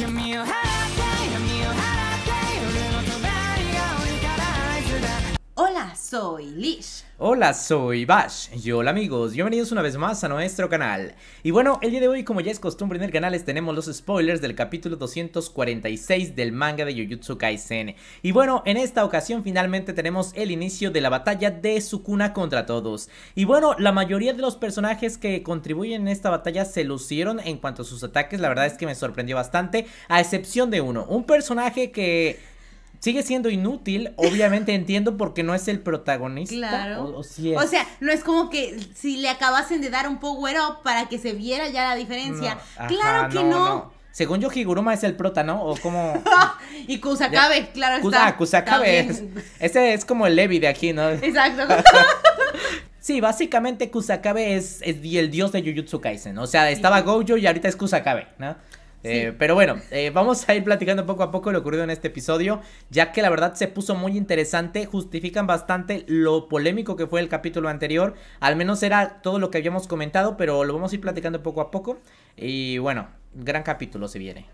give me a hand. soy Lish. Hola, soy Bash. Y hola amigos, bienvenidos una vez más a nuestro canal. Y bueno, el día de hoy, como ya es costumbre en el canal, les tenemos los spoilers del capítulo 246 del manga de Jujutsu Kaisen. Y bueno, en esta ocasión finalmente tenemos el inicio de la batalla de Sukuna contra todos. Y bueno, la mayoría de los personajes que contribuyen en esta batalla se lucieron en cuanto a sus ataques, la verdad es que me sorprendió bastante, a excepción de uno, un personaje que sigue siendo inútil, obviamente entiendo porque no es el protagonista. Claro. O, sea, no es como que si le acabasen de dar un power up para que se viera ya la diferencia. claro que no. Según yo, Higuruma es el prota, ¿no? O como... y Kusakabe, claro está. Kusakabe. es, ese es como el Levi de aquí, ¿no? Exacto. sí, básicamente Kusakabe es, el dios de Jujutsu Kaisen. O sea, estaba Gojo y ahorita es Kusakabe, ¿no? Eh, pero bueno, eh, vamos a ir platicando poco a poco lo ocurrido en este episodio, ya que la verdad se puso muy interesante, justifican bastante lo polémico que fue el capítulo anterior, al menos era todo lo que habíamos comentado, pero lo vamos a ir platicando poco a poco y bueno, gran capítulo se viene.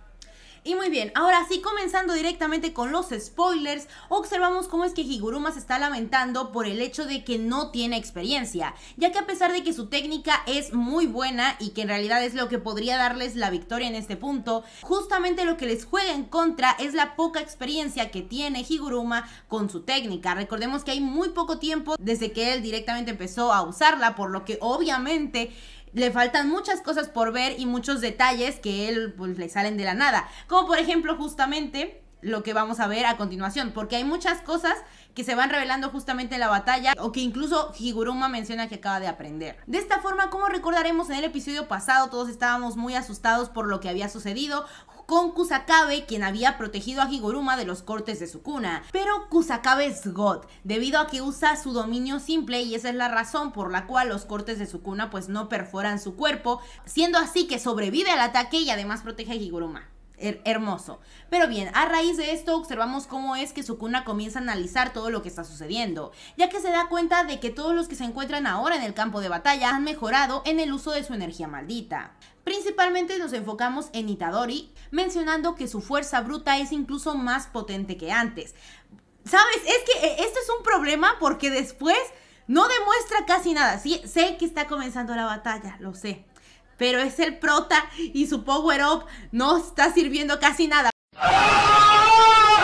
Y muy bien, ahora sí, comenzando directamente con los spoilers, observamos cómo es que Higuruma se está lamentando por el hecho de que no tiene experiencia, ya que a pesar de que su técnica es muy buena y que en realidad es lo que podría darles la victoria en este punto, justamente lo que les juega en contra es la poca experiencia que tiene Higuruma con su técnica. Recordemos que hay muy poco tiempo desde que él directamente empezó a usarla, por lo que obviamente le faltan muchas cosas por ver y muchos detalles que él pues, le salen de la nada. Como por ejemplo justamente lo que vamos a ver a continuación, porque hay muchas cosas que se van revelando justamente en la batalla o que incluso Higuruma menciona que acaba de aprender. De esta forma, como recordaremos en el episodio pasado, todos estábamos muy asustados por lo que había sucedido con Kusakabe, quien había protegido a Higuruma de los cortes de su cuna. Pero Kusakabe es God, debido a que usa su dominio simple y esa es la razón por la cual los cortes de su cuna pues no perforan su cuerpo, siendo así que sobrevive al ataque y además protege a Higuruma hermoso. Pero bien, a raíz de esto observamos cómo es que Sukuna comienza a analizar todo lo que está sucediendo, ya que se da cuenta de que todos los que se encuentran ahora en el campo de batalla han mejorado en el uso de su energía maldita. Principalmente nos enfocamos en Itadori, mencionando que su fuerza bruta es incluso más potente que antes. ¿Sabes? Es que eh, esto es un problema porque después no demuestra casi nada. Sí, sé que está comenzando la batalla, lo sé pero es el prota y su power up no está sirviendo casi nada.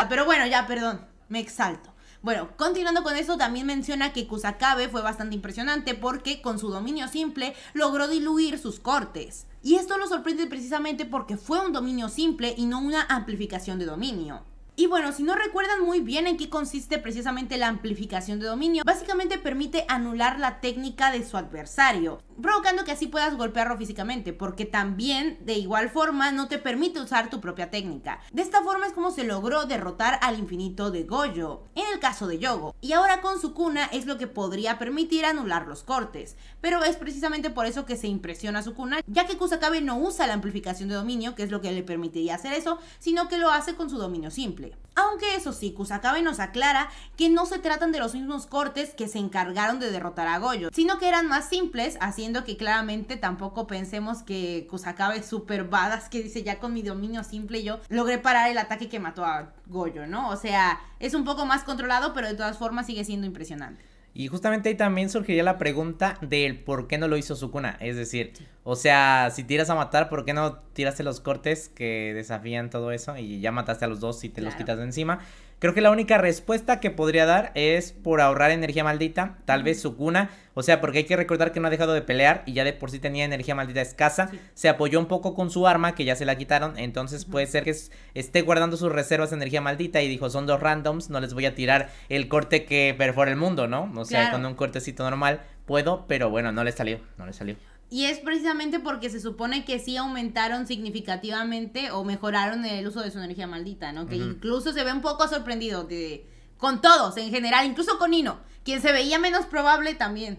Pero bueno, ya, perdón, me exalto. Bueno, continuando con eso, también menciona que Kusakabe fue bastante impresionante porque con su dominio simple logró diluir sus cortes. Y esto lo sorprende precisamente porque fue un dominio simple y no una amplificación de dominio. Y bueno, si no recuerdan muy bien en qué consiste precisamente la amplificación de dominio, básicamente permite anular la técnica de su adversario, provocando que así puedas golpearlo físicamente, porque también de igual forma no te permite usar tu propia técnica. De esta forma es como se logró derrotar al infinito de Goyo, en el caso de Yogo, y ahora con su cuna es lo que podría permitir anular los cortes, pero es precisamente por eso que se impresiona su cuna, ya que Kusakabe no usa la amplificación de dominio, que es lo que le permitiría hacer eso, sino que lo hace con su dominio simple. Aunque eso sí, Kusakabe nos aclara que no se tratan de los mismos cortes que se encargaron de derrotar a Goyo, sino que eran más simples, haciendo que claramente tampoco pensemos que Kusakabe es badass, que dice ya con mi dominio simple yo logré parar el ataque que mató a Goyo, ¿no? O sea, es un poco más controlado, pero de todas formas sigue siendo impresionante. Y justamente ahí también surgiría la pregunta del por qué no lo hizo Sukuna. Es decir, o sea, si tiras a matar, ¿por qué no tiraste los cortes que desafían todo eso? Y ya mataste a los dos y te los quitas de encima. Creo que la única respuesta que podría dar es por ahorrar energía maldita, tal vez su cuna. O sea, porque hay que recordar que no ha dejado de pelear y ya de por sí tenía energía maldita escasa. Se apoyó un poco con su arma, que ya se la quitaron. Entonces puede ser que esté guardando sus reservas de energía maldita y dijo, son dos randoms, no les voy a tirar el corte que perfora el mundo, ¿no? O sea, con un cortecito normal puedo, pero bueno, no le salió, no le salió. Y es precisamente porque se supone que sí aumentaron significativamente o mejoraron el uso de su energía maldita, ¿no? Que incluso se ve un poco sorprendido de, con todos en general, incluso con Nino, quien se veía menos probable también.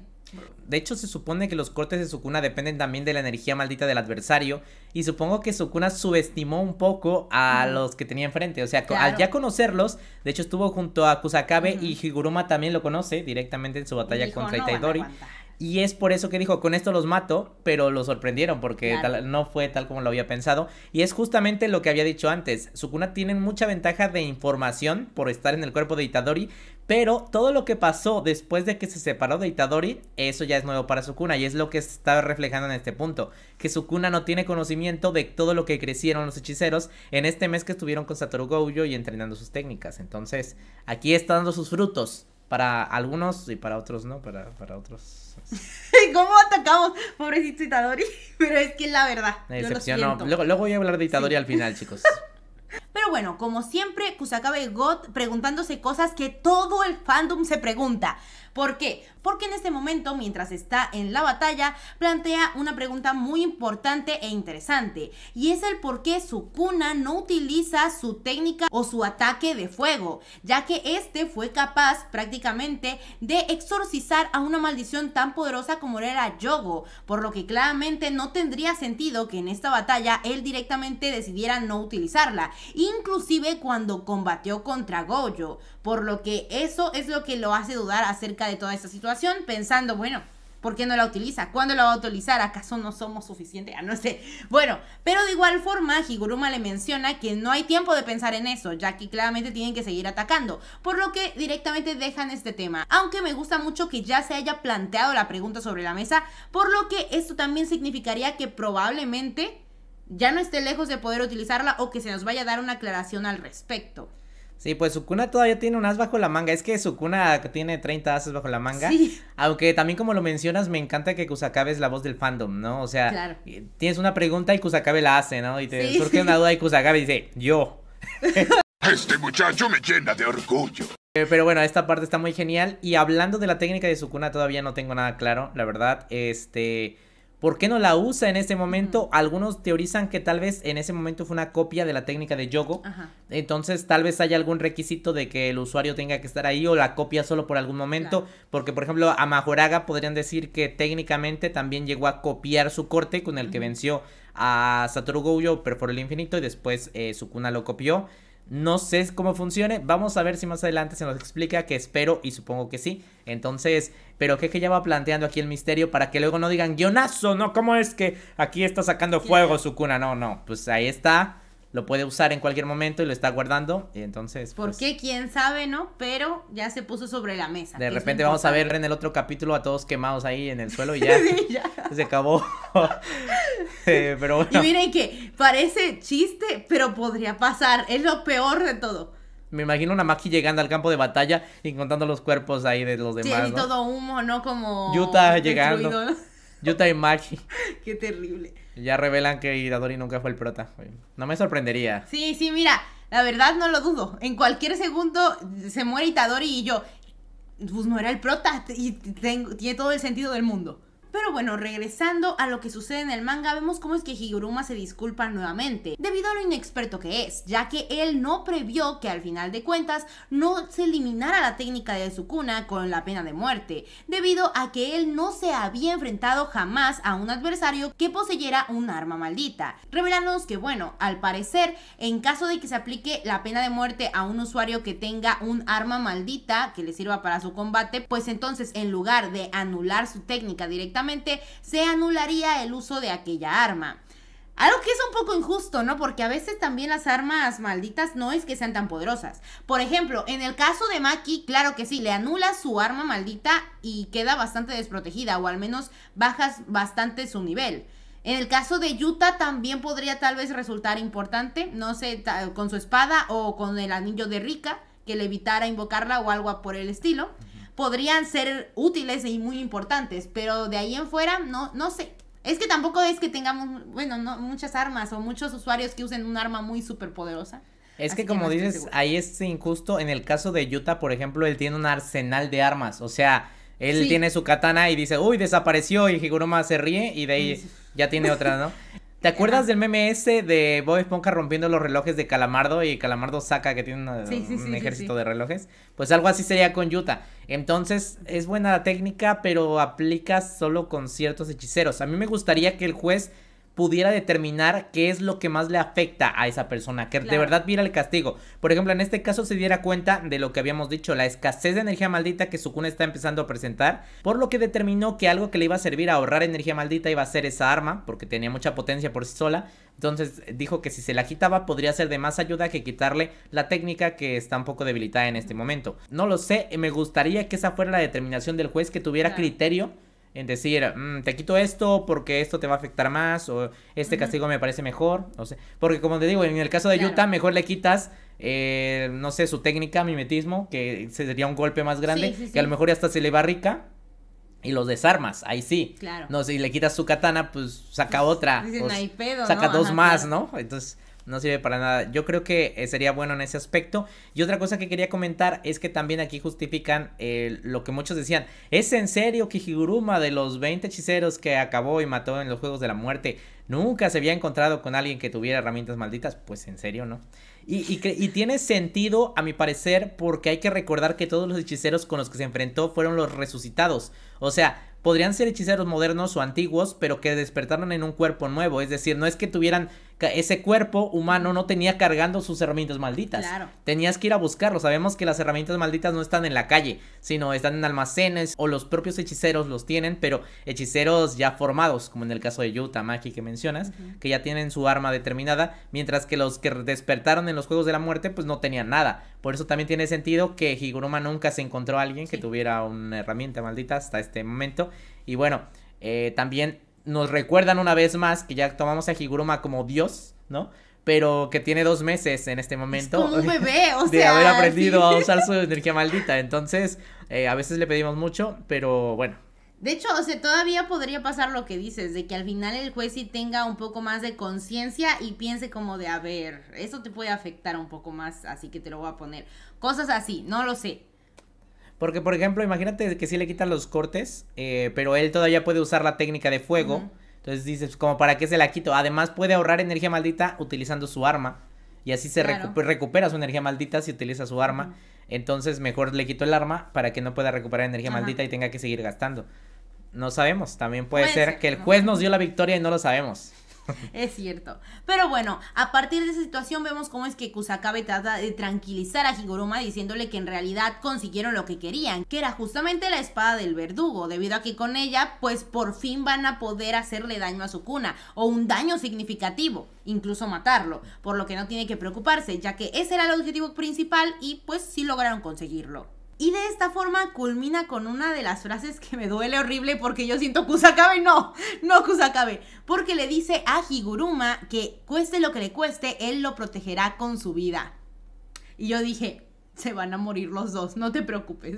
De hecho, se supone que los cortes de Sukuna dependen también de la energía maldita del adversario. Y supongo que Sukuna subestimó un poco a los que tenía enfrente. O sea, al ya conocerlos, de hecho estuvo junto a Kusakabe y Higuruma también lo conoce directamente en su batalla contra Itaidori. Y es por eso que dijo, con esto los mato, pero lo sorprendieron porque tal, no fue tal como lo había pensado. Y es justamente lo que había dicho antes. Sukuna tiene mucha ventaja de información por estar en el cuerpo de Itadori, pero todo lo que pasó después de que se separó de Itadori, eso ya es nuevo para Sukuna y es lo que está reflejando en este punto. Que Sukuna no tiene conocimiento de todo lo que crecieron los hechiceros en este mes que estuvieron con Satoru Gojo y entrenando sus técnicas. Entonces, aquí está dando sus frutos. Para algunos y para otros no, para, para otros ¿Cómo atacamos? Pobrecito Itadori. Pero es que es la verdad. Me decepcionó. Luego, voy a hablar de Itadori al final, chicos. Pero bueno, como siempre, Kusakabe God preguntándose cosas que todo el fandom se pregunta. ¿Por qué? Porque en este momento, mientras está en la batalla, plantea una pregunta muy importante e interesante, y es el por qué Sukuna no utiliza su técnica o su ataque de fuego, ya que este fue capaz prácticamente de exorcizar a una maldición tan poderosa como era Yogo, por lo que claramente no tendría sentido que en esta batalla él directamente decidiera no utilizarla, inclusive cuando combatió contra Goyo, por lo que eso es lo que lo hace dudar acerca de toda esta situación, pensando, bueno, ¿por qué no la utiliza? ¿Cuándo la va a utilizar? ¿Acaso no somos suficientes? Ah, no sé. Bueno, pero de igual forma, Higuruma le menciona que no hay tiempo de pensar en eso, ya que claramente tienen que seguir atacando, por lo que directamente dejan este tema. Aunque me gusta mucho que ya se haya planteado la pregunta sobre la mesa, por lo que esto también significaría que probablemente ya no esté lejos de poder utilizarla o que se nos vaya a dar una aclaración al respecto. Sí, pues Sukuna todavía tiene un as bajo la manga. Es que Sukuna tiene 30 ases bajo la manga. Sí. Aunque también como lo mencionas, me encanta que Kusakabe es la voz del fandom, ¿no? O sea, eh, tienes una pregunta y Kusakabe la hace, ¿no? Y te surge una duda y Kusakabe dice, yo. este muchacho me llena de orgullo. Eh, pero bueno, esta parte está muy genial. Y hablando de la técnica de Sukuna, todavía no tengo nada claro, la verdad. Este. ¿Por qué no la usa en ese momento? Algunos teorizan que tal vez en ese momento fue una copia de la técnica de Yogo. Entonces, tal vez haya algún requisito de que el usuario tenga que estar ahí o la copia solo por algún momento. Porque, por ejemplo, a Majoraga podrían decir que técnicamente también llegó a copiar su corte con el que venció a Satoru Gojo, pero por el infinito, y después eh, Sukuna lo copió. No sé cómo funcione. Vamos a ver si más adelante se nos explica, que espero y supongo que sí. Entonces, pero que, que ya va planteando aquí el misterio para que luego no digan guionazo, ¿no? ¿Cómo es que aquí está sacando fuego su cuna? No, no, pues ahí está lo puede usar en cualquier momento y lo está guardando. Y entonces. ¿Por pues qué? Quién sabe, ¿no? Pero ya se puso sobre la mesa. De repente vamos a ver en el otro capítulo a todos quemados ahí en el suelo y ya. Se acabó. Eh, pero Y miren que parece chiste, pero podría pasar. Es lo peor de todo. Me imagino una Maki llegando al campo de batalla y encontrando los cuerpos ahí de los demás. Sí, todo humo, ¿no? Como. Yuta llegando. Yuta y Qué terrible. Ya revelan que Itadori nunca fue el prota. No me sorprendería. Sí, sí, mira, la verdad no lo dudo. En cualquier segundo se muere Itadori y yo, pues no era el prota y tiene todo el sentido del mundo. Pero bueno, regresando a lo que sucede en el manga, vemos cómo es que Higuruma se disculpa nuevamente, debido a lo inexperto que es, ya que él no previó que al final de cuentas no se eliminara la técnica de Sukuna con la pena de muerte, debido a que él no se había enfrentado jamás a un adversario que poseyera un arma maldita, revelándonos que bueno, al parecer, en caso de que se aplique la pena de muerte a un usuario que tenga un arma maldita que le sirva para su combate, pues entonces en lugar de anular su técnica directamente, se anularía el uso de aquella arma. Algo que es un poco injusto, ¿no? Porque a veces también las armas malditas no es que sean tan poderosas. Por ejemplo, en el caso de Maki, claro que sí, le anula su arma maldita y queda bastante desprotegida, o al menos bajas bastante su nivel. En el caso de Yuta también podría tal vez resultar importante, no sé, con su espada o con el anillo de Rika, que le evitara invocarla o algo por el estilo podrían ser útiles y muy importantes, pero de ahí en fuera no, no sé. Es que tampoco es que tengamos, bueno, muchas armas o muchos usuarios que usen un arma muy súper poderosa. Es que, como dices, ahí es injusto. En el caso de Yuta, por ejemplo, él tiene un arsenal de armas. O sea, él tiene su katana y dice, uy, desapareció. Y Higuruma se ríe y de ahí ya tiene otra, ¿no? ¿Te acuerdas del meme ese de Bob Esponja rompiendo los relojes de Calamardo y Calamardo saca que tiene un ejército de relojes? Pues algo así sería con Yuta. Entonces, es buena la técnica, pero aplica solo con ciertos hechiceros. A mí me gustaría que el juez pudiera determinar qué es lo que más le afecta a esa persona, que de verdad viera el castigo. Por ejemplo, en este caso se diera cuenta de lo que habíamos dicho, la escasez de energía maldita que Sukuna está empezando a presentar, por lo que determinó que algo que le iba a servir a ahorrar energía maldita iba a ser esa arma, porque tenía mucha potencia por sí sola. Entonces dijo que si se la quitaba podría ser de más ayuda que quitarle la técnica que está un poco debilitada en este momento. No lo sé, me gustaría que esa fuera la determinación del juez que tuviera criterio en decir, mm, te quito esto porque esto te va a afectar más o este castigo me parece mejor. no sé porque como te digo, en el caso de Yuta, Utah, mejor le quitas, eh, no sé, su técnica, mimetismo, que sería un golpe más grande, que a lo mejor hasta se le va rica. Y los desarmas, ahí sí. Claro. No, si le quitas su katana, pues saca pues, otra. Pues, pedo, saca dos más, ¿no? Entonces, no sirve para nada. Yo creo que eh, sería bueno en ese aspecto. Y otra cosa que quería comentar es que también aquí justifican eh, lo que muchos decían. ¿Es en serio que Higuruma de los 20 hechiceros que acabó y mató en los Juegos de la Muerte nunca se había encontrado con alguien que tuviera herramientas malditas? Pues en serio, ¿no? y tiene sentido, a mi parecer, porque hay que recordar que todos los hechiceros con los que se enfrentó fueron los resucitados. O sea, podrían ser hechiceros modernos o antiguos, pero que despertaron en un cuerpo nuevo. Es decir, no es que tuvieran ese cuerpo humano no tenía cargando sus herramientas malditas. Claro. Tenías que ir a buscarlo. Sabemos que las herramientas malditas no están en la calle, sino están en almacenes o los propios hechiceros los tienen, pero hechiceros ya formados, como en el caso de Yuta, Magi, que mencionas, que ya tienen su arma determinada, mientras que los que despertaron en los Juegos de la Muerte pues no tenían nada. Por eso también tiene sentido que Higuruma nunca se encontró a alguien que tuviera una herramienta maldita hasta este momento. Y bueno, eh, también nos recuerdan una vez más que ya tomamos a Higuruma como Dios, ¿no? Pero que tiene dos meses en este momento. como un bebé, o de sea. De haber aprendido a usar su energía maldita. Entonces, eh, a veces le pedimos mucho, pero bueno, de hecho, o sea, todavía podría pasar lo que dices, de que al final el juez sí tenga un poco más de conciencia y piense como de, a ver, eso te puede afectar un poco más, así que te lo voy a poner. Cosas así, no lo sé. Porque, por ejemplo, imagínate que si le quitan los cortes, eh, pero él todavía puede usar la técnica de fuego. Entonces dices, como para qué se la quito. Además, puede ahorrar energía maldita utilizando su arma. Y así se recupera su energía maldita si utiliza su arma. Entonces, mejor le quito el arma para que no pueda recuperar energía maldita y tenga que seguir gastando. No sabemos. También puede, ser, que el juez nos dio la victoria y no lo sabemos. es cierto. Pero bueno, a partir de esa situación vemos cómo es que Kusakabe trata de tranquilizar a Higuruma diciéndole que en realidad consiguieron lo que querían, que era justamente la espada del verdugo, debido a que con ella pues por fin van a poder hacerle daño a su cuna, o un daño significativo, incluso matarlo, por lo que no tiene que preocuparse, ya que ese era el objetivo principal y pues sí lograron conseguirlo. Y de esta forma culmina con una de las frases que me duele horrible porque yo siento Kusakabe, no, no Kusakabe, porque le dice a Higuruma que cueste lo que le cueste, él lo protegerá con su vida. Y yo dije, se van a morir los dos, no te preocupes.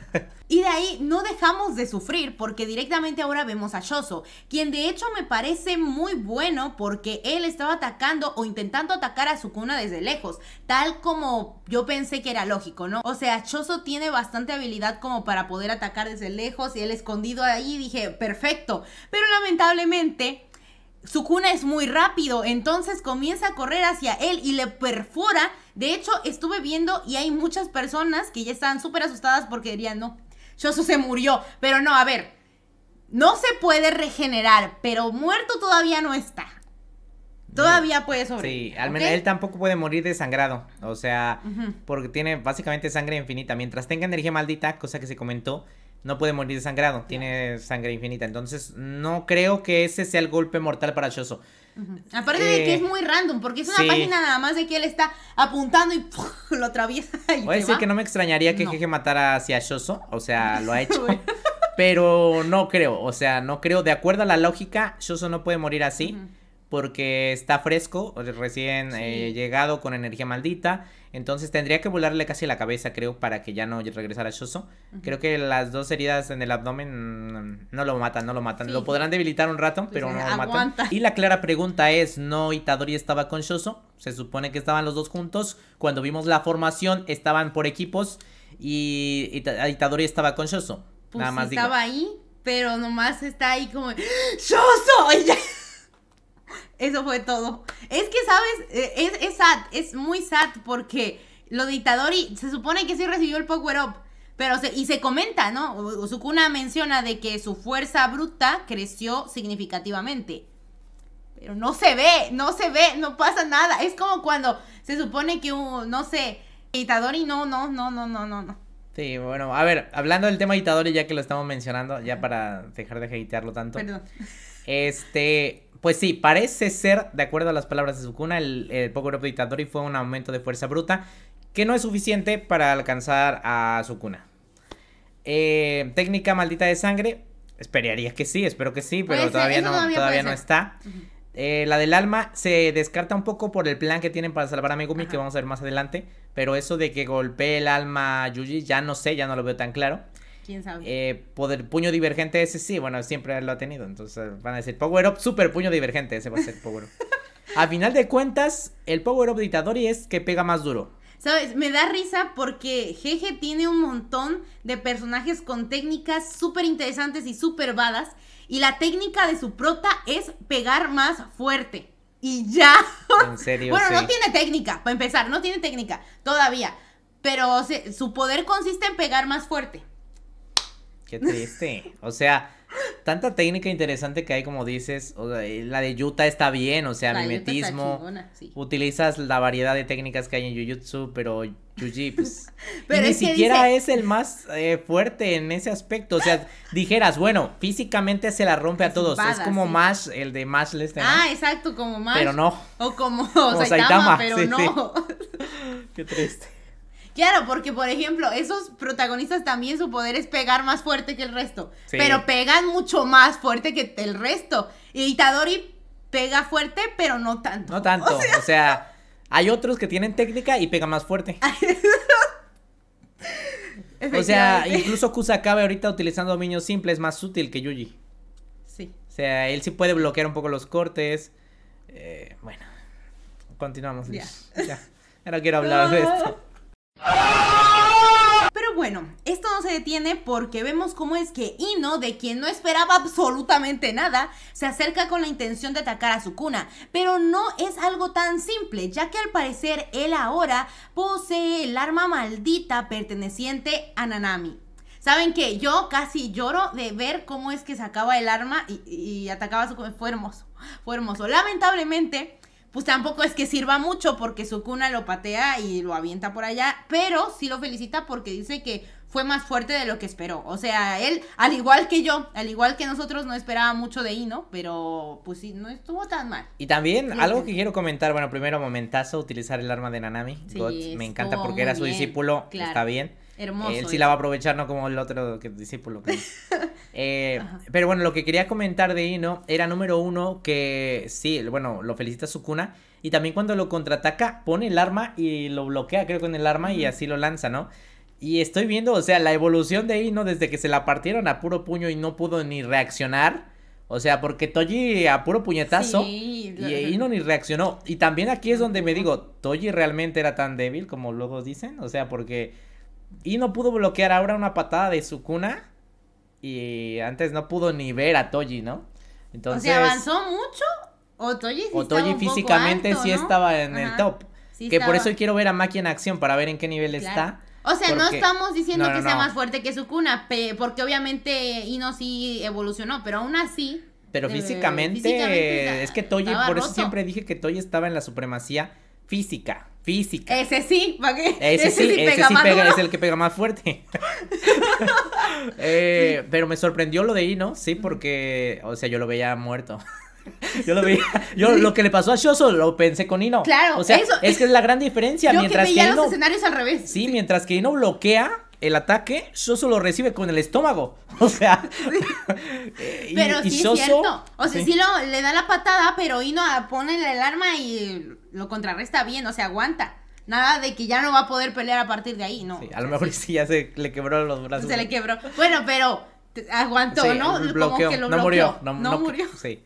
y de ahí no dejamos de sufrir porque directamente ahora vemos a Shoso, quien de hecho me parece muy bueno porque él estaba atacando o intentando atacar a Sukuna desde lejos, tal como yo pensé que era lógico, ¿no? O sea, Shoso tiene bastante habilidad como para poder atacar desde lejos y él escondido ahí dije, perfecto, pero lamentablemente Sukuna es muy rápido, entonces comienza a correr hacia él y le perfora de hecho, estuve viendo y hay muchas personas que ya están súper asustadas porque dirían, no, Shoso se murió. Pero no, a ver, no se puede regenerar, pero muerto todavía no está. Todavía puede sobrevivir. Sí, al menos él tampoco puede morir desangrado. O sea, porque tiene básicamente sangre infinita. Mientras tenga energía maldita, cosa que se comentó, no puede morir desangrado. Tiene sangre infinita. Entonces, no creo que ese sea el golpe mortal para Shoso. Aparte de que eh, es muy random, porque es una página nada más de que él está apuntando y lo atraviesa. Y Voy a decir que no me extrañaría que Jeje matara hacia Shoso, o sea, lo ha hecho. pero no creo, o sea, no creo. De acuerdo a la lógica, Shoso no puede morir así porque está fresco, recién eh, llegado con energía maldita. Entonces tendría que volarle casi la cabeza, creo, para que ya no regresara Shoso. Creo que las dos heridas en el abdomen no lo matan, no lo matan. Lo podrán debilitar un rato, pues pero no lo matan. Y la clara pregunta es, ¿no Itadori estaba con Shoso? Se supone que estaban los dos juntos. Cuando vimos la formación, estaban por equipos y Itadori estaba con Shoso. Pues estaba ahí, pero nomás está ahí como ¡Shoso! Y ya... Eso fue todo. Es que, ¿sabes? E, es, sad, es muy sad porque lo de Itadori se supone que sí recibió el Power Up. Pero se, y se comenta, ¿no? Sukuna menciona de que su fuerza bruta creció significativamente. Pero no se ve, no se ve, no pasa nada. Es como cuando se supone que, un, no sé, Itadori no, no, no, no, no, no, Sí, bueno, a ver, hablando del tema Itadori, ya que lo estamos mencionando, ya para dejar de hatearlo tanto. Perdón. Este, pues sí, parece ser, de acuerdo a las palabras de Sukuna, el, el Power Up de fue un aumento de fuerza bruta que no es suficiente para alcanzar a Sukuna. Eh, técnica maldita de sangre, esperaría que sí, espero que sí, pero todavía, no, todavía, no está. Eh, la del alma se descarta un poco por el plan que tienen para salvar a Megumi, que vamos a ver más adelante, pero eso de que golpee el alma a Yuji, ya no sé, ya no lo veo tan claro. ¿Quién sabe? Eh, poder, puño divergente ese sí, bueno, siempre lo ha tenido. Entonces eh, van a decir Power Up, super puño divergente, ese va a ser Power Up. a final de cuentas, el Power Up de es que pega más duro. ¿Sabes? Me da risa porque Jeje tiene un montón de personajes con técnicas súper interesantes y súper badas. Y la técnica de su prota es pegar más fuerte. Y ya. En serio. bueno, no tiene técnica, para empezar, no tiene técnica todavía. Pero su poder consiste en pegar más fuerte. Qué triste. O sea, tanta técnica interesante que hay, como dices. O sea, eh, la de yuta está bien, o sea, mimetismo. Utilizas la variedad de técnicas que hay en Jujutsu, pero Yuji, pues. ni siquiera es el más eh, fuerte en ese aspecto. O sea, dijeras, bueno, físicamente se la rompe a todos. es como más, el de Mash Lester. Ah, exacto, como Mash. Pero no. O como, Saitama, pero no. Qué triste. Claro, porque por ejemplo, esos protagonistas también su poder es pegar más fuerte que el resto. Pero pegan mucho más fuerte que el resto. Y Itadori pega fuerte, pero no tanto. No tanto. O sea, hay otros que tienen técnica y pegan más fuerte. o sea, incluso Kusakabe ahorita utilizando dominio simple es más útil que Yuji. Sí. O sea, él sí puede bloquear un poco los cortes. Eh, bueno, continuamos. Ya. Ya. Ya no quiero hablar de esto. Pero bueno, esto no se detiene porque vemos cómo es que Ino, de quien no esperaba absolutamente nada, se acerca con la intención de atacar a su cuna. Pero no es algo tan simple, ya que al parecer él ahora posee el arma maldita perteneciente a Nanami. ¿Saben qué? Yo casi lloro de ver cómo es que sacaba el arma y, atacaba a Sukuna. Fue hermoso, fue hermoso. Lamentablemente, pues tampoco es que sirva mucho porque su cuna lo patea y lo avienta por allá, pero sí lo felicita porque dice que fue más fuerte de lo que esperó. O sea, él, al igual que yo, al igual que nosotros, no esperaba mucho de Ino, pero pues sí, no estuvo tan mal. Y también algo que quiero comentar, bueno, primero momentazo, utilizar el arma de Nanami. me encanta porque era su discípulo, está bien. Hermoso. Él sí la va a aprovechar, no como el otro que, discípulo. Que... Eh, pero bueno, lo que quería comentar de Ino era número uno que sí, bueno, lo felicita su cuna. Y también cuando lo contraataca, pone el arma y lo bloquea, creo, con el arma y así lo lanza, ¿no? Y estoy viendo, o sea, la evolución de Ino desde que se la partieron a puro puño y no pudo ni reaccionar. O sea, porque Toji a puro puñetazo y Ino ni reaccionó. Y también aquí es donde me digo, Toji realmente era tan débil como luego dicen. O sea, porque y no pudo bloquear ahora una patada de Sukuna. Y antes no pudo ni ver a Toji, ¿no? Entonces, o sea, avanzó mucho. O sí físicamente sí estaba en el top. que por eso quiero ver a Maki en acción para ver en qué nivel está. O sea, no estamos diciendo que sea más fuerte que Sukuna, porque obviamente Ino sí evolucionó, pero aún así. Pero eh, físicamente, es que Toji, por eso siempre dije que Toji estaba en la supremacía física física. Ese sí, ¿para qué? Ese, sí, ese pega, es el que pega más fuerte. Eh, pero me sorprendió lo de Ino, sí, porque, o sea, yo lo veía muerto. Yo lo veía, yo lo que le pasó a Shoso lo pensé con Ino. Claro, o sea, es que es la gran diferencia. Yo mientras que veía los escenarios al revés. Sí, mientras que Ino bloquea, el ataque, Soso lo recibe con el estómago. O sea. y, pero sí Soso, es cierto. O sea, sí, lo, le da la patada, pero Ino pone el arma y lo contrarresta bien, o sea, aguanta. Nada de que ya no va a poder pelear a partir de ahí, ¿no? Sí, a lo mejor sí, ya se le quebró los brazos. Se le quebró. Bueno, pero aguantó, ¿no? Como que lo no murió. no murió. Sí.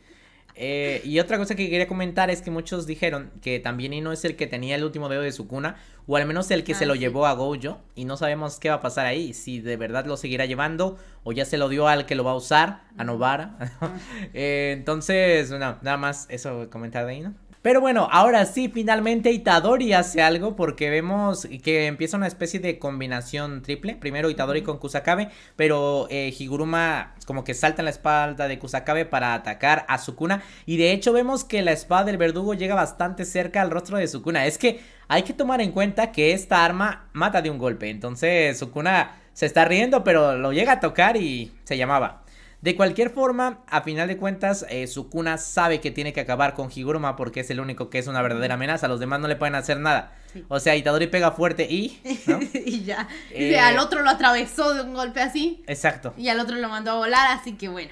Eh, y otra cosa que quería comentar es que muchos dijeron que también Ino es el que tenía el último dedo de su cuna, o al menos el que se ah, lo llevó a Gojo, y no sabemos qué va a pasar ahí, si de verdad lo seguirá llevando, o ya se lo dio al que lo va a usar, a Novara. Eh, entonces, nada más eso comentar de Ino. Pero bueno, ahora sí, finalmente Itadori hace algo porque vemos que empieza una especie de combinación triple. Primero Itadori con Kusakabe, pero eh, Higuruma como que salta en la espalda de Kusakabe para atacar a Sukuna. Y de hecho vemos que la espada del verdugo llega bastante cerca al rostro de Sukuna. Es que hay que tomar en cuenta que esta arma mata de un golpe. Entonces Sukuna se está riendo, pero lo llega a tocar y se llamaba. De cualquier forma, a final de cuentas, su eh, Sukuna sabe que tiene que acabar con Higuruma porque es el único que es una verdadera amenaza. Los demás no le pueden hacer nada. O sea, Itadori pega fuerte y. y ya. Y eh, al otro lo atravesó de un golpe así. Exacto. Y al otro lo mandó a volar, así que bueno.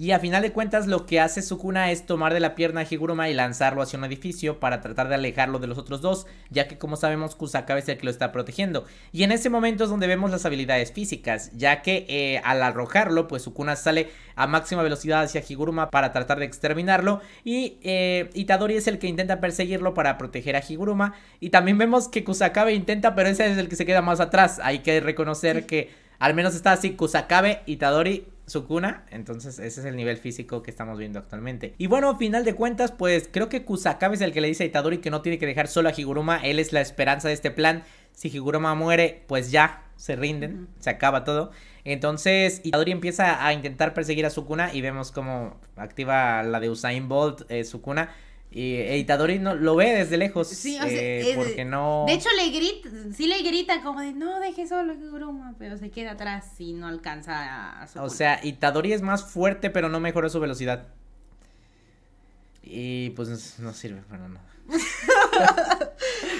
Y a final de cuentas lo que hace Sukuna es tomar de la pierna a Higuruma y lanzarlo hacia un edificio para tratar de alejarlo de los otros dos, ya que como sabemos Kusakabe es el que lo está protegiendo. Y en ese momento es donde vemos las habilidades físicas, ya que eh, al arrojarlo pues Sukuna sale a máxima velocidad hacia Higuruma para tratar de exterminarlo y eh, Itadori es el que intenta perseguirlo para proteger a Higuruma y también vemos que Kusakabe intenta pero ese es el que se queda más atrás, hay que reconocer que al menos está así Kusakabe, Itadori Sukuna. Entonces, ese es el nivel físico que estamos viendo actualmente. Y bueno, final de cuentas, pues creo que Kusakabe es el que le dice a Itadori que no tiene que dejar solo a Higuruma. Él es la esperanza de este plan. Si Higuruma muere, pues ya se rinden, se acaba todo. Entonces, Itadori empieza a intentar perseguir a Sukuna y vemos cómo activa la de Usain Bolt, eh, Sukuna y Itadori eh, no, lo ve desde lejos. Sí, o eh, porque no. De hecho, le grita, sí le grita como de no deje solo broma, pero se queda atrás y no alcanza a su O sea, Itadori es más fuerte, pero no mejora su velocidad. Y pues no sirve para nada.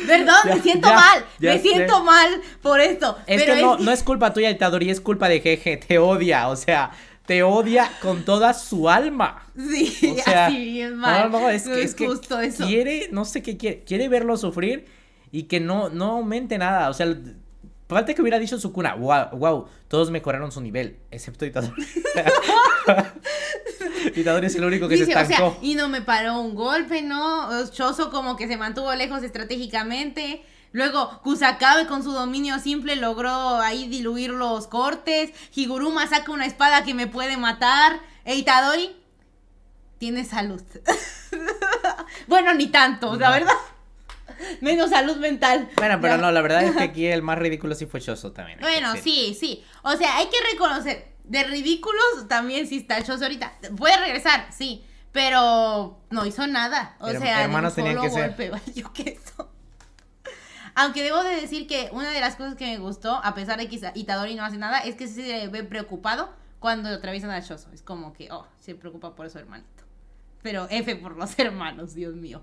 Perdón, me siento mal, me siento mal por esto. Es que no, no es culpa tuya, Itadori, es culpa de Jeje, te odia, o sea, te odia con toda su alma. Sí, así es mal. No, no, es, que, justo eso. quiere, no sé qué quiere, quiere verlo sufrir y que no, no aumente nada, o sea, falta que hubiera dicho su wow, wow, todos mejoraron su nivel, excepto Itadori. Itadori es el único que se estancó. y no me paró un golpe, ¿no? Choso como que se mantuvo lejos estratégicamente. Luego, Kusakabe con su dominio simple logró ahí diluir los cortes. Higuruma saca una espada que me puede matar. Eitadori tiene salud. bueno, ni tanto, la verdad. Menos salud mental. Bueno, pero no, la verdad es que aquí el más ridículo sí fue Choso también. Bueno, sí, sí. O sea, hay que reconocer, de ridículos también sí está Choso ahorita. Puede regresar, sí, pero no hizo nada. O sea, hermanos tenía que golpe, ser... Aunque debo de decir que una de las cosas que me gustó, a pesar de que Itadori no hace nada, es que se ve preocupado cuando atraviesan a Shoso. Es como que, oh, se preocupa por su hermanito. Pero F por los hermanos, Dios mío.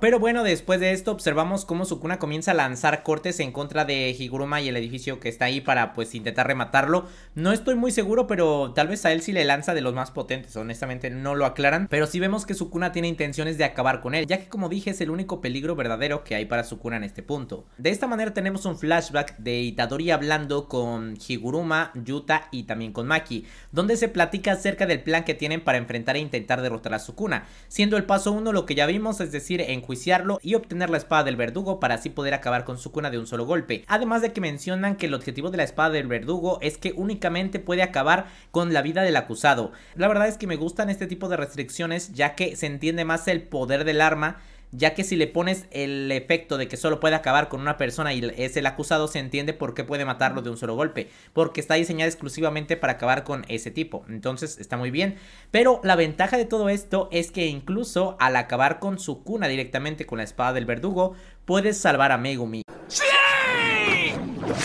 Pero bueno, después de esto observamos cómo Sukuna comienza a lanzar cortes en contra de Higuruma y el edificio que está ahí para pues intentar rematarlo. No estoy muy seguro, pero tal vez a él sí le lanza de los más potentes, honestamente no lo aclaran. Pero sí vemos que Sukuna tiene intenciones de acabar con él, ya que como dije es el único peligro verdadero que hay para Sukuna en este punto. De esta manera tenemos un flashback de Itadori hablando con Higuruma, Yuta y también con Maki, donde se platica acerca del plan que tienen para enfrentar e intentar derrotar a Sukuna, siendo el paso uno lo que ya vimos, es decir, en enjuiciarlo y obtener la espada del verdugo para así poder acabar con su cuna de un solo golpe. Además de que mencionan que el objetivo de la espada del verdugo es que únicamente puede acabar con la vida del acusado. La verdad es que me gustan este tipo de restricciones ya que se entiende más el poder del arma ya que si le pones el efecto de que solo puede acabar con una persona y es el acusado, se entiende por qué puede matarlo de un solo golpe, porque está diseñada exclusivamente para acabar con ese tipo, entonces está muy bien, pero la ventaja de todo esto es que incluso al acabar con su cuna directamente con la espada del verdugo, puedes salvar a Megumi. ¡Sí!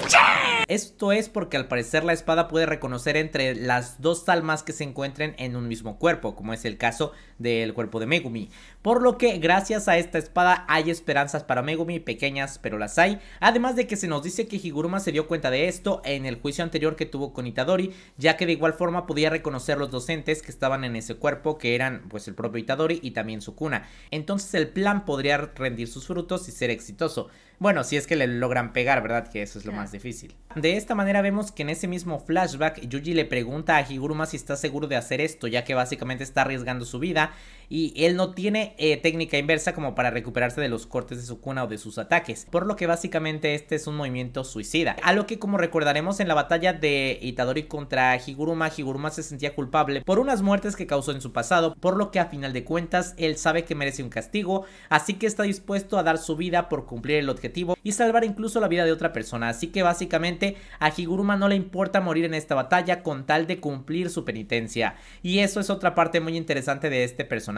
¡Sí! Esto es porque al parecer la espada puede reconocer entre las dos almas que se encuentren en un mismo cuerpo, como es el caso del cuerpo de Megumi. Por lo que gracias a esta espada hay esperanzas para Megumi, pequeñas pero las hay. Además de que se nos dice que Higuruma se dio cuenta de esto en el juicio anterior que tuvo con Itadori, ya que de igual forma podía reconocer los docentes que estaban en ese cuerpo, que eran pues el propio Itadori y también su cuna. Entonces el plan podría rendir sus frutos y ser exitoso. Bueno, si es que le logran pegar, ¿verdad? Que eso es lo más difícil de esta manera vemos que en ese mismo flashback Yuji le pregunta a Higuruma si está seguro de hacer esto, ya que básicamente está arriesgando su vida y él no tiene eh, técnica inversa como para recuperarse de los cortes de su cuna o de sus ataques, por lo que básicamente este es un movimiento suicida. A lo que como recordaremos en la batalla de Itadori contra Higuruma, Higuruma se sentía culpable por unas muertes que causó en su pasado, por lo que a final de cuentas él sabe que merece un castigo, así que está dispuesto a dar su vida por cumplir el objetivo y salvar incluso la vida de otra persona, así que básicamente a Higuruma no le importa morir en esta batalla con tal de cumplir su penitencia. Y eso es otra parte muy interesante de este personaje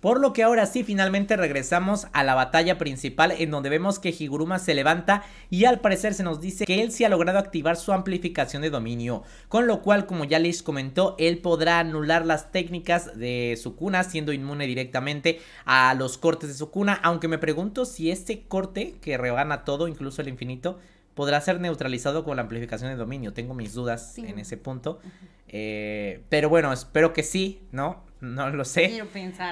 por lo que ahora sí finalmente regresamos a la batalla principal en donde vemos que Higuruma se levanta y al parecer se nos dice que él sí ha logrado activar su amplificación de dominio, con lo cual como ya les comentó él podrá anular las técnicas de su cuna siendo inmune directamente a los cortes de su cuna, aunque me pregunto si este corte que rebana todo, incluso el infinito, podrá ser neutralizado con la amplificación de dominio. Tengo mis dudas en ese punto. Eh, pero bueno, espero que sí, ¿no? No lo sé.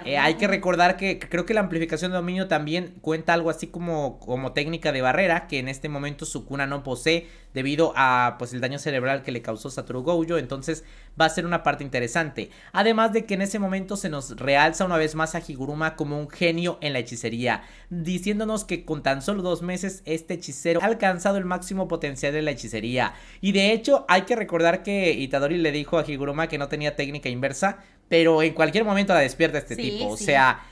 Eh, hay que recordar que, creo que la amplificación de dominio también cuenta algo así como, como técnica de barrera, que en este momento Sukuna no posee debido a pues el daño cerebral que le causó Satoru Gojo, entonces va a ser una parte interesante. Además de que en ese momento se nos realza una vez más a Higuruma como un genio en la hechicería, diciéndonos que con tan solo dos meses este hechicero ha alcanzado el máximo potencial de la hechicería. Y de hecho hay que recordar que Itadori le dijo a Higuruma que no tenía técnica inversa, pero en cualquier momento la despierta este tipo. O sea,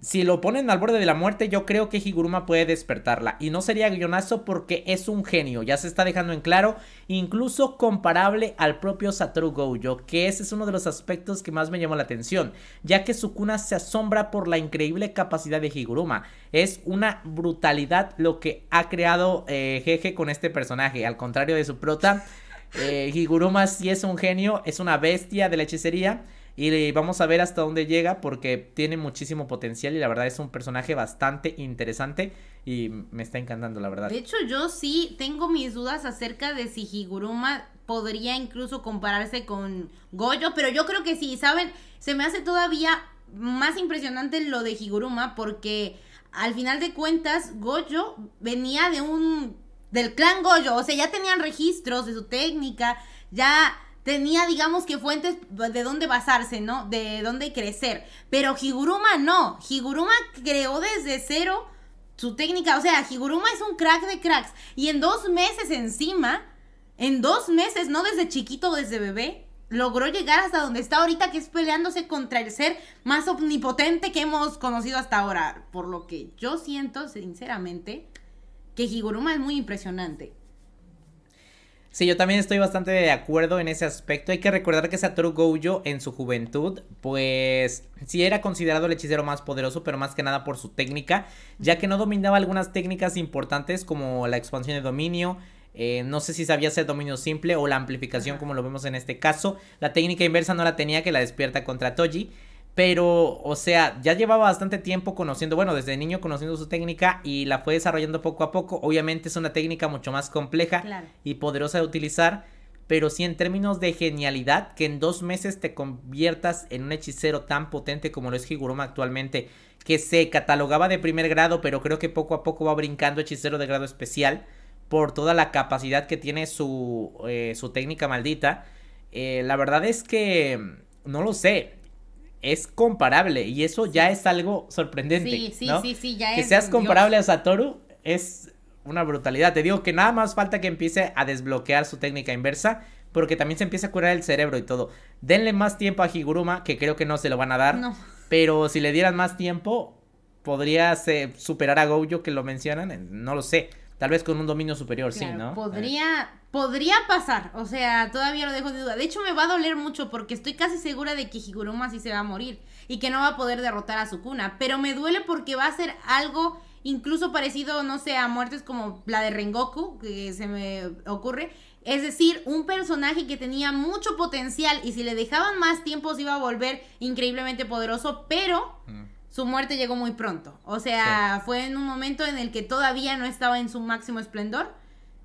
si lo ponen al borde de la muerte, yo creo que Higuruma puede despertarla. Y no sería guionazo porque es un genio, ya se está dejando en claro, incluso comparable al propio Satoru Gojo, que ese es uno de los aspectos que más me llamó la atención, ya que Sukuna se asombra por la increíble capacidad de Higuruma. Es una brutalidad lo que ha creado eh, Jeje con este personaje, al contrario de su prota. Eh, Higuruma sí es un genio, es una bestia de la hechicería y vamos a ver hasta dónde llega porque tiene muchísimo potencial y la verdad es un personaje bastante interesante y me está encantando, la verdad. De hecho, yo sí tengo mis dudas acerca de si Higuruma podría incluso compararse con Goyo, pero yo creo que sí, ¿saben? Se me hace todavía más impresionante lo de Higuruma porque al final de cuentas Goyo venía de un del clan Goyo, o sea, ya tenían registros de su técnica, ya tenía, digamos que fuentes de dónde basarse, ¿no? De dónde crecer. Pero Higuruma no. Higuruma creó desde cero su técnica. O sea, Higuruma es un crack de cracks. Y en dos meses encima, en dos meses, no desde chiquito desde bebé, logró llegar hasta donde está ahorita, que es peleándose contra el ser más omnipotente que hemos conocido hasta ahora. Por lo que yo siento, sinceramente, que Higuruma es muy impresionante. Sí, yo también estoy bastante de acuerdo en ese aspecto. Hay que recordar que Satoru Gojo en su juventud, pues sí era considerado el hechicero más poderoso, pero más que nada por su técnica, ya que no dominaba algunas técnicas importantes como la expansión de dominio, eh, no sé si sabía hacer dominio simple o la amplificación como lo vemos en este caso. La técnica inversa no la tenía que la despierta contra Toji. Pero, o sea, ya llevaba bastante tiempo conociendo, bueno, desde niño conociendo su técnica y la fue desarrollando poco a poco. Obviamente es una técnica mucho más compleja y poderosa de utilizar, pero sí en términos de genialidad, que en dos meses te conviertas en un hechicero tan potente como lo es Higuruma actualmente, que se catalogaba de primer grado, pero creo que poco a poco va brincando hechicero de grado especial por toda la capacidad que tiene su, eh, técnica maldita. Eh, la verdad es que mm, no lo sé es comparable y eso ya es algo sorprendente. Sí, sí, sí, ya que es. Que seas comparable a Satoru es una brutalidad. Te digo que nada más falta que empiece a desbloquear su técnica inversa porque también se empieza a curar el cerebro y todo. Denle más tiempo a Higuruma, que creo que no se lo van a dar. Pero si le dieran más tiempo, podría superar a Gojo que lo mencionan, no lo sé. Tal vez con un dominio superior, sí, ¿no? Podría, eh. podría pasar, o sea, todavía lo dejo de duda. De hecho, me va a doler mucho porque estoy casi segura de que Higuruma sí se va a morir y que no va a poder derrotar a Sukuna. Pero me duele porque va a ser algo incluso parecido, no sé, a muertes como la de Rengoku, que se me ocurre. Es decir, un personaje que tenía mucho potencial y si le dejaban más tiempo se iba a volver increíblemente poderoso, pero... Mm su muerte llegó muy pronto. O sea, fue en un momento en el que todavía no estaba en su máximo esplendor.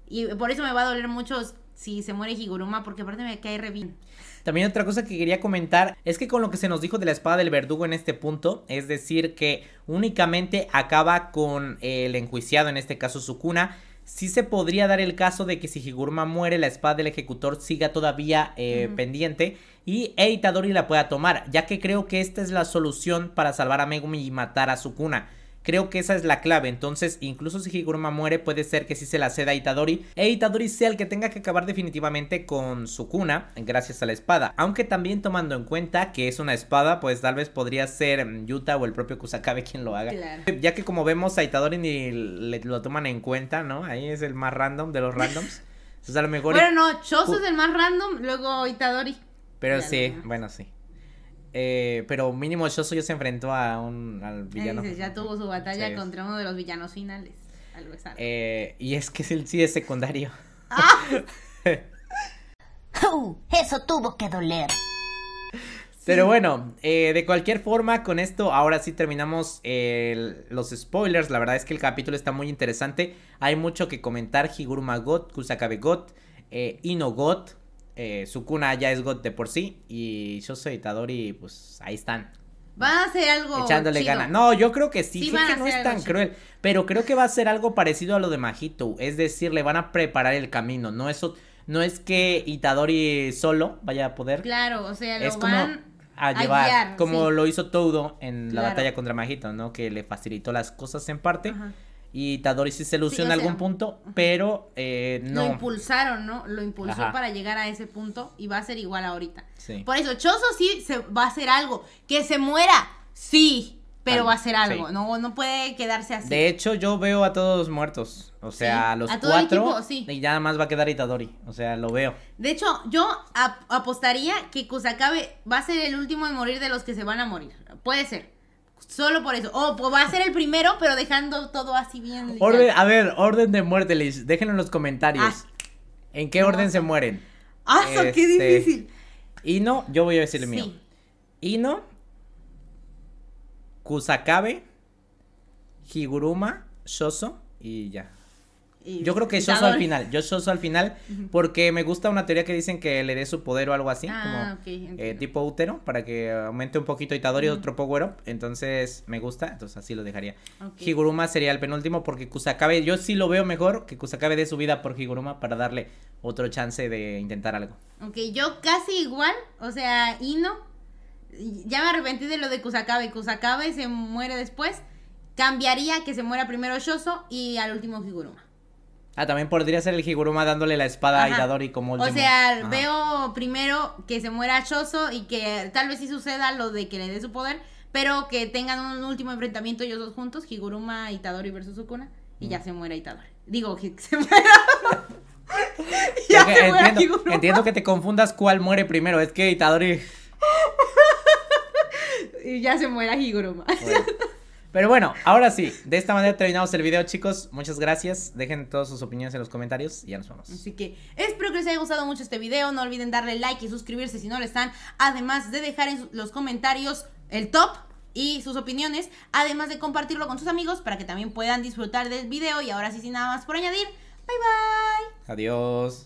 Y por eso me va a doler mucho si se muere Higuruma, porque aparte me cae re También otra cosa que quería comentar es que con lo que se nos dijo de la espada del verdugo en este punto, es decir, que únicamente acaba con el enjuiciado, en este caso Sukuna, sí se podría dar el caso de que si Higurma muere, la espada del ejecutor siga todavía eh, pendiente y Eitadori la pueda tomar, ya que creo que esta es la solución para salvar a Megumi y matar a Sukuna. Creo que esa es la clave. Entonces, incluso si Higuruma muere, puede ser que sí se la ceda a Itadori. E Itadori sea el que tenga que acabar definitivamente con su cuna gracias a la espada. Aunque también tomando en cuenta que es una espada, pues tal vez podría ser mm, Yuta o el propio Kusakabe quien lo haga. Ya que como vemos a Itadori ni lo toman en cuenta, ¿no? Ahí es el más random de los randoms. Entonces lo mejor... Bueno, no, Choso es el más random, luego Itadori. Pero sí, bueno, sí. Eh, pero mínimo Shoso ya se enfrentó a un al villano. ya tuvo su batalla contra uno de los villanos finales. Algo exacto. Eh, y es que es el sí es secundario. Ah. eso tuvo que doler. Pero bueno, eh, de cualquier forma, con esto ahora sí terminamos los spoilers. La verdad es que el capítulo está muy interesante. Hay mucho que comentar. Higuruma Got... Kusakabe God, Ino eh, su cuna ya es God de por sí y yo soy Itadori, pues ahí están. va a hacer algo. Echándole ganas. gana. No, yo creo que sí, sí que no es tan cruel. Pero creo que va a ser algo parecido a lo de Majito. Es decir, le van a preparar el camino. No, eso, no es que Itadori solo vaya a poder. Claro, o sea, van como a llevar. como lo hizo Todo en la batalla contra Majito, ¿no? Que le facilitó las cosas en parte. Ajá y Itadori sí se lució en algún punto, pero eh, no. Lo impulsaron, ¿no? Lo impulsó para llegar a ese punto y va a ser igual ahorita. Por eso, Choso sí se va a hacer algo. Que se muera, sí, pero va a hacer algo. No, no puede quedarse así. De hecho, yo veo a todos muertos. O sea, a los cuatro. y ya nada más va a quedar Itadori. O sea, lo veo. De hecho, yo apostaría que Kusakabe va a ser el último en morir de los que se van a morir. Puede ser. Solo por eso. O oh, va a ser el primero, pero dejando todo así bien. a ver, orden de muerte, Liz. Déjenlo en los comentarios. Ah. ¿En qué orden se mueren? ¡Ah, qué este, difícil! Ino, yo voy a decir el sí. mío. Ino, Kusakabe, Higuruma, Shoso y ya yo creo que Shoso al final, yo Soso al final, porque me gusta una teoría que dicen que le dé su poder o algo así, ah, como eh, tipo útero, para que aumente un poquito Itadori y otro power entonces me gusta, entonces así lo dejaría. Higuruma sería el penúltimo porque Kusakabe, yo sí lo veo mejor que Kusakabe dé su vida por Higuruma para darle otro chance de intentar algo. Ok, yo casi igual, o sea, Ino, ya me arrepentí de lo de Kusakabe, Kusakabe se muere después, cambiaría que se muera primero Shoso y al último Higuruma. Ah, también podría ser el Higuruma dándole la espada a Itadori como último. O sea, veo primero que se muera Choso y que tal vez sí suceda lo de que le dé su poder, pero que tengan un último enfrentamiento ellos dos juntos, Higuruma, Itadori versus Sukuna, y ya mm. se muera Itadori. Digo, se muera... ya entiendo, entiendo que te confundas cuál muere primero, es que Itadori... y ya se muera Higuruma. Pero bueno, ahora sí, de esta manera terminamos el video, chicos. Muchas gracias. Dejen todas sus opiniones en los comentarios y ya nos vemos. Así que espero que les haya gustado mucho este video. No olviden darle like y suscribirse si no lo están. Además de dejar en los comentarios el top y sus opiniones, además de compartirlo con sus amigos para que también puedan disfrutar del video. Y ahora sí, sin nada más por añadir, bye bye. Adiós.